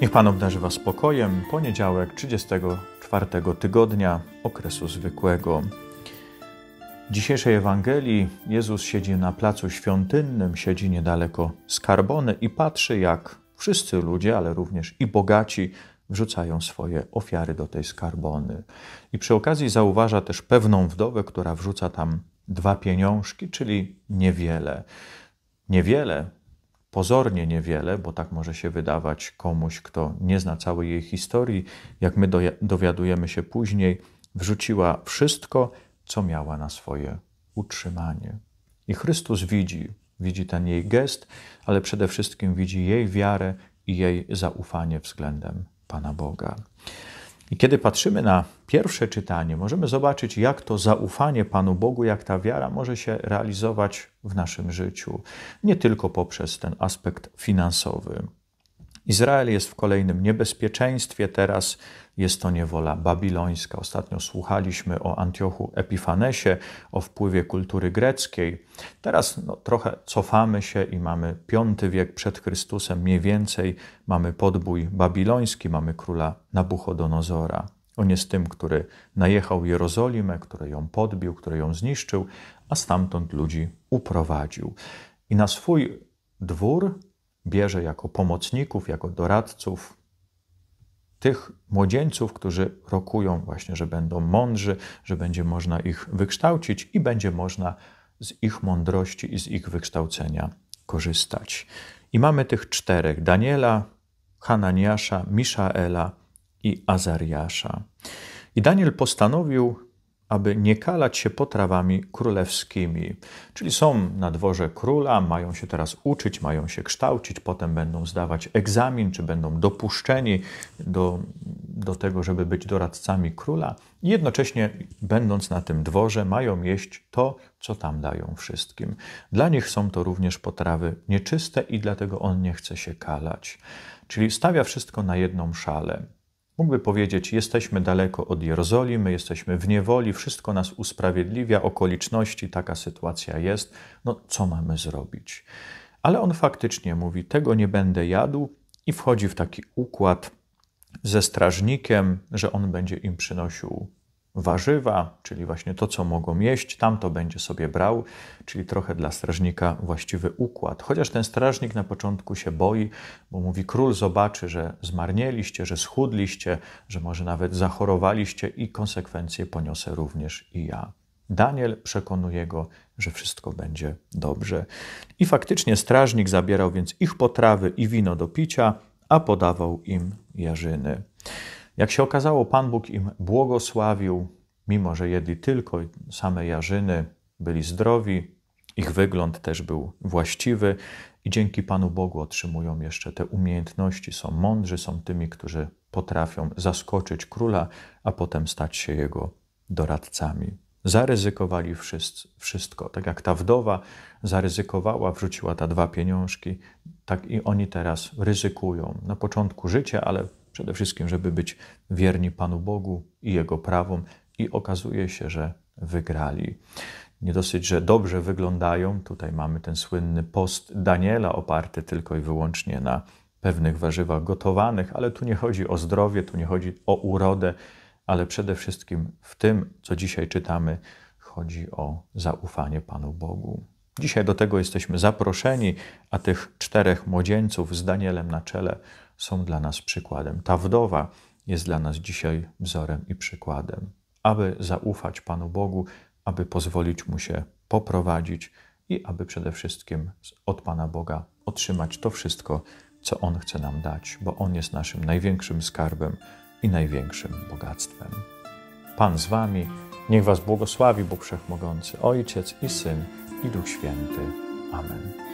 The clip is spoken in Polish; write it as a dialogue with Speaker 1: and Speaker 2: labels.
Speaker 1: Niech Pan obdarzy Was spokojem. Poniedziałek 34 tygodnia okresu zwykłego. W dzisiejszej Ewangelii Jezus siedzi na placu świątynnym, siedzi niedaleko skarbony i patrzy, jak wszyscy ludzie, ale również i bogaci, wrzucają swoje ofiary do tej skarbony. I przy okazji zauważa też pewną wdowę, która wrzuca tam dwa pieniążki, czyli niewiele. Niewiele, pozornie niewiele, bo tak może się wydawać komuś, kto nie zna całej jej historii, jak my dowiadujemy się później, wrzuciła wszystko, co miała na swoje utrzymanie. I Chrystus widzi, widzi ten jej gest, ale przede wszystkim widzi jej wiarę i jej zaufanie względem Pana Boga. I kiedy patrzymy na pierwsze czytanie, możemy zobaczyć, jak to zaufanie Panu Bogu, jak ta wiara może się realizować w naszym życiu, nie tylko poprzez ten aspekt finansowy. Izrael jest w kolejnym niebezpieczeństwie, teraz jest to niewola babilońska. Ostatnio słuchaliśmy o Antiochu Epifanesie, o wpływie kultury greckiej. Teraz no, trochę cofamy się i mamy V wiek przed Chrystusem, mniej więcej mamy podbój babiloński, mamy króla Nabuchodonozora. On jest tym, który najechał Jerozolimę, który ją podbił, który ją zniszczył, a stamtąd ludzi uprowadził. I na swój dwór bierze jako pomocników, jako doradców tych młodzieńców, którzy rokują właśnie, że będą mądrzy, że będzie można ich wykształcić i będzie można z ich mądrości i z ich wykształcenia korzystać. I mamy tych czterech: Daniela, Hananiasza, Miszaela i Azariasza. I Daniel postanowił aby nie kalać się potrawami królewskimi. Czyli są na dworze króla, mają się teraz uczyć, mają się kształcić, potem będą zdawać egzamin, czy będą dopuszczeni do, do tego, żeby być doradcami króla. Jednocześnie, będąc na tym dworze, mają jeść to, co tam dają wszystkim. Dla nich są to również potrawy nieczyste i dlatego on nie chce się kalać. Czyli stawia wszystko na jedną szalę. Mógłby powiedzieć: Jesteśmy daleko od Jerozolimy, jesteśmy w niewoli, wszystko nas usprawiedliwia, okoliczności, taka sytuacja jest. No, co mamy zrobić? Ale on faktycznie mówi: Tego nie będę jadł, i wchodzi w taki układ ze strażnikiem, że on będzie im przynosił warzywa, czyli właśnie to, co mogą jeść, tamto będzie sobie brał, czyli trochę dla strażnika właściwy układ. Chociaż ten strażnik na początku się boi, bo mówi: Król zobaczy, że zmarnieliście, że schudliście, że może nawet zachorowaliście i konsekwencje poniosę również i ja. Daniel przekonuje go, że wszystko będzie dobrze. I faktycznie strażnik zabierał więc ich potrawy i wino do picia, a podawał im jarzyny. Jak się okazało, Pan Bóg im błogosławił, mimo że jedli tylko same jarzyny, byli zdrowi, ich wygląd też był właściwy i dzięki Panu Bogu otrzymują jeszcze te umiejętności, są mądrzy, są tymi, którzy potrafią zaskoczyć króla, a potem stać się jego doradcami. Zaryzykowali wszystko. Tak jak ta wdowa zaryzykowała, wrzuciła te dwa pieniążki, tak i oni teraz ryzykują. Na początku życia, ale Przede wszystkim, żeby być wierni Panu Bogu i Jego prawom, i okazuje się, że wygrali. Nie dosyć, że dobrze wyglądają. Tutaj mamy ten słynny post Daniela, oparty tylko i wyłącznie na pewnych warzywach gotowanych, ale tu nie chodzi o zdrowie, tu nie chodzi o urodę, ale przede wszystkim w tym, co dzisiaj czytamy, chodzi o zaufanie Panu Bogu. Dzisiaj do tego jesteśmy zaproszeni, a tych czterech młodzieńców z Danielem na czele są dla nas przykładem. Ta wdowa jest dla nas dzisiaj wzorem i przykładem, aby zaufać Panu Bogu, aby pozwolić Mu się poprowadzić i aby przede wszystkim od Pana Boga otrzymać to wszystko, co On chce nam dać, bo On jest naszym największym skarbem i największym bogactwem. Pan z Wami, niech Was błogosławi Bóg Wszechmogący, Ojciec i Syn i Duch Święty. Amen.